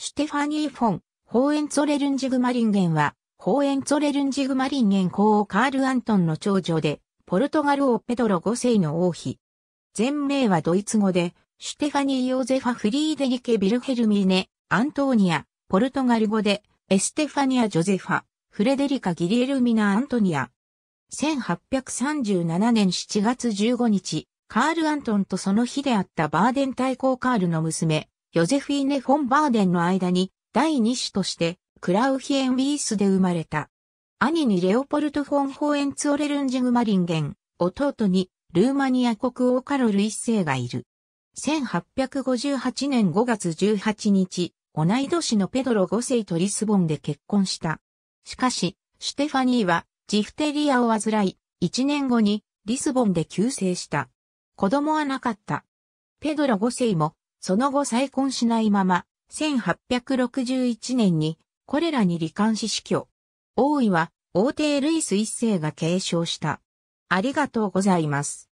シュテファニー・フォン、ホーエンツォレルンジグマリンゲンは、ホーエンツォレルンジグマリンゲン皇王カール・アントンの長女で、ポルトガル王ペドロ5世の王妃。全名はドイツ語で、シュテファニー・ヨーゼファ・フリーデリケ・ビルヘルミーネ、アントーニア、ポルトガル語で、エステファニア・ジョゼファ、フレデリカ・ギリエルミナ・アントニア。1837年7月15日、カール・アントンとその日であったバーデン大公カールの娘、ヨゼフィーネ・フォン・バーデンの間に第二子としてクラウヒエン・ウィースで生まれた。兄にレオポルト・フォン・ホーエンツ・オレルンジグ・マリンゲン、弟にルーマニア国王カロル一世がいる。1858年5月18日、同い年のペドロ5世とリスボンで結婚した。しかし、シュテファニーはジフテリアを患い、1年後にリスボンで急逝した。子供はなかった。ペドロ5世もその後再婚しないまま、1861年にこれらに罹患し死去。王位は王帝ルイス一世が継承した。ありがとうございます。